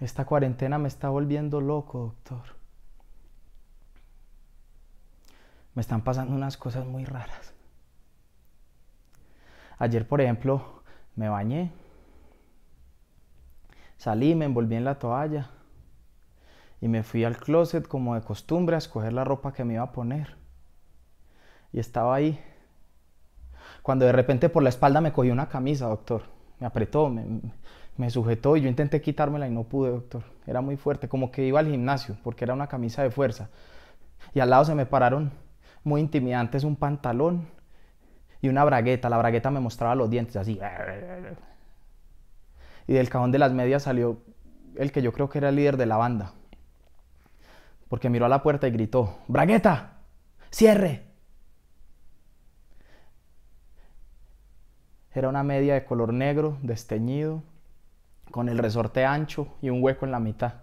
Esta cuarentena me está volviendo loco, doctor. Me están pasando unas cosas muy raras. Ayer, por ejemplo, me bañé. Salí, me envolví en la toalla y me fui al closet como de costumbre a escoger la ropa que me iba a poner. Y estaba ahí. Cuando de repente por la espalda me cogió una camisa, doctor. Me apretó, me, me sujetó y yo intenté quitármela y no pude, doctor. Era muy fuerte, como que iba al gimnasio, porque era una camisa de fuerza. Y al lado se me pararon muy intimidantes un pantalón y una bragueta. La bragueta me mostraba los dientes así. Y del cajón de las medias salió el que yo creo que era el líder de la banda. Porque miró a la puerta y gritó, ¡Bragueta! ¡Cierre! Era una media de color negro, desteñido, con el resorte ancho y un hueco en la mitad.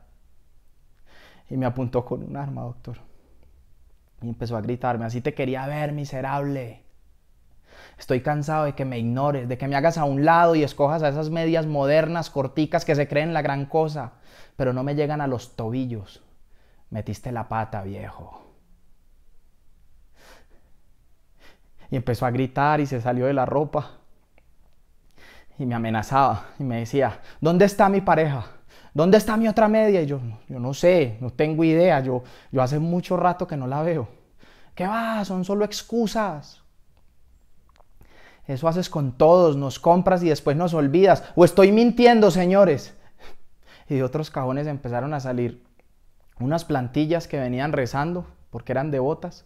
Y me apuntó con un arma, doctor. Y empezó a gritarme, así te quería ver, miserable. Estoy cansado de que me ignores, de que me hagas a un lado y escojas a esas medias modernas, corticas, que se creen la gran cosa, pero no me llegan a los tobillos. Metiste la pata, viejo. Y empezó a gritar y se salió de la ropa y me amenazaba y me decía, ¿dónde está mi pareja? ¿Dónde está mi otra media? Y yo, yo no sé, no tengo idea, yo, yo hace mucho rato que no la veo. ¿Qué va? Son solo excusas. Eso haces con todos, nos compras y después nos olvidas. O estoy mintiendo, señores. Y de otros cajones empezaron a salir unas plantillas que venían rezando porque eran devotas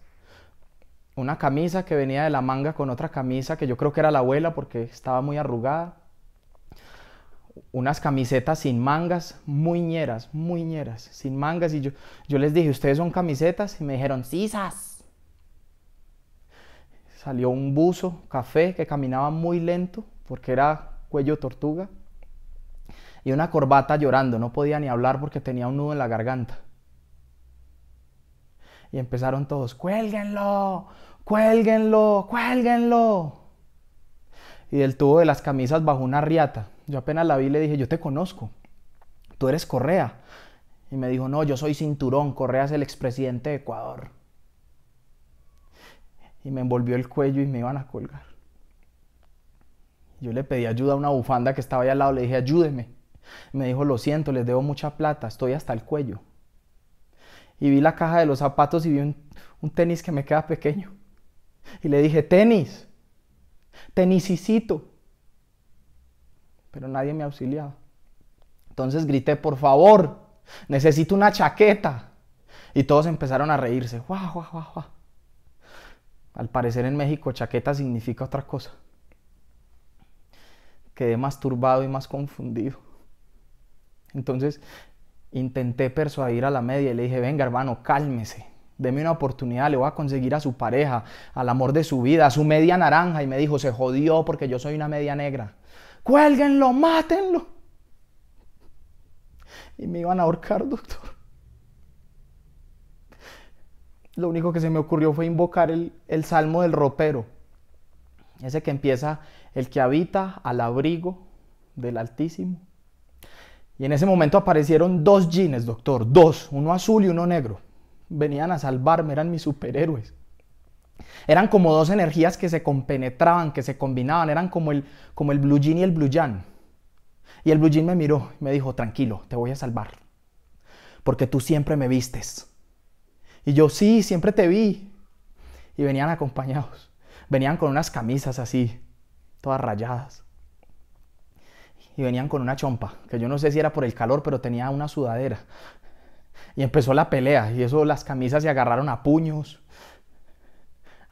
una camisa que venía de la manga con otra camisa que yo creo que era la abuela porque estaba muy arrugada unas camisetas sin mangas, muy ñeras, muy ñeras, sin mangas. Y yo, yo les dije, ¿ustedes son camisetas? Y me dijeron, ¡sisas! Salió un buzo café que caminaba muy lento porque era cuello tortuga y una corbata llorando. No podía ni hablar porque tenía un nudo en la garganta. Y empezaron todos, ¡cuélguenlo! ¡cuélguenlo! ¡cuélguenlo! Y del tubo de las camisas bajó una riata yo apenas la vi le dije, yo te conozco, tú eres Correa. Y me dijo, no, yo soy Cinturón, Correa es el expresidente de Ecuador. Y me envolvió el cuello y me iban a colgar. Yo le pedí ayuda a una bufanda que estaba ahí al lado, le dije, ayúdeme. Me dijo, lo siento, les debo mucha plata, estoy hasta el cuello. Y vi la caja de los zapatos y vi un, un tenis que me queda pequeño. Y le dije, tenis, tenisicito pero nadie me auxiliaba. Entonces grité, por favor, necesito una chaqueta. Y todos empezaron a reírse. ¡Guau, guau, guau, guau! Al parecer en México chaqueta significa otra cosa. Quedé más turbado y más confundido. Entonces intenté persuadir a la media y le dije, venga hermano, cálmese, deme una oportunidad, le voy a conseguir a su pareja, al amor de su vida, a su media naranja. Y me dijo, se jodió porque yo soy una media negra cuélguenlo, mátenlo. Y me iban a ahorcar, doctor. Lo único que se me ocurrió fue invocar el, el salmo del ropero. Ese que empieza, el que habita al abrigo del Altísimo. Y en ese momento aparecieron dos jeans, doctor, dos, uno azul y uno negro. Venían a salvarme, eran mis superhéroes. Eran como dos energías que se compenetraban, que se combinaban, eran como el, como el blue jean y el blue jan. Y el blue jean me miró y me dijo, tranquilo, te voy a salvar, porque tú siempre me vistes. Y yo, sí, siempre te vi. Y venían acompañados, venían con unas camisas así, todas rayadas. Y venían con una chompa, que yo no sé si era por el calor, pero tenía una sudadera. Y empezó la pelea, y eso las camisas se agarraron a puños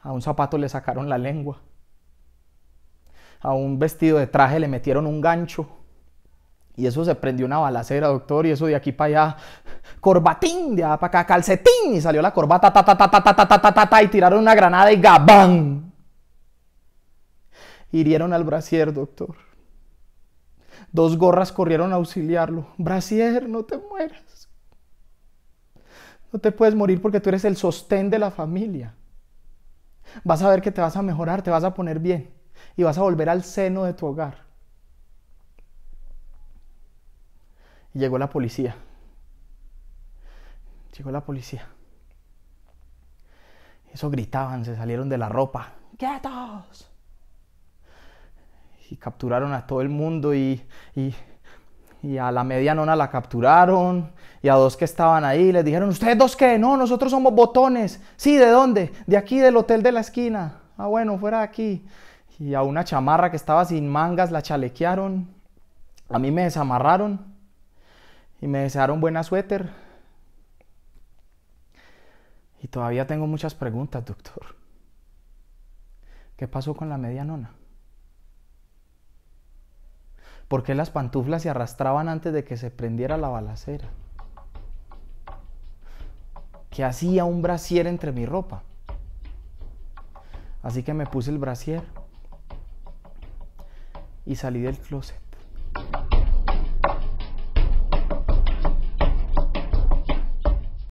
a un zapato le sacaron la lengua. A un vestido de traje le metieron un gancho. Y eso se prendió una balacera, doctor, y eso de aquí para allá, corbatín, de allá para acá, calcetín, y salió la corbata, ta, ta, ta, ta, ta, ta, ta, ta, ta, y tiraron una granada y gabán. Hirieron al brasier, doctor. Dos gorras corrieron a auxiliarlo. Brasier, no te mueras. No te puedes morir porque tú eres el sostén de la familia. Vas a ver que te vas a mejorar, te vas a poner bien y vas a volver al seno de tu hogar. Y llegó la policía. Llegó la policía. Eso gritaban, se salieron de la ropa. ¡Quietos! Y capturaron a todo el mundo y y a la media nona la capturaron y a dos que estaban ahí les dijeron, ¿ustedes dos qué? No, nosotros somos botones. Sí, ¿de dónde? De aquí, del hotel de la esquina. Ah, bueno, fuera de aquí. Y a una chamarra que estaba sin mangas la chalequearon. A mí me desamarraron y me desearon buena suéter. Y todavía tengo muchas preguntas, doctor. ¿Qué pasó con la media nona? ¿Por qué las pantuflas se arrastraban antes de que se prendiera la balacera? Que hacía un brasier entre mi ropa? Así que me puse el brasier y salí del closet.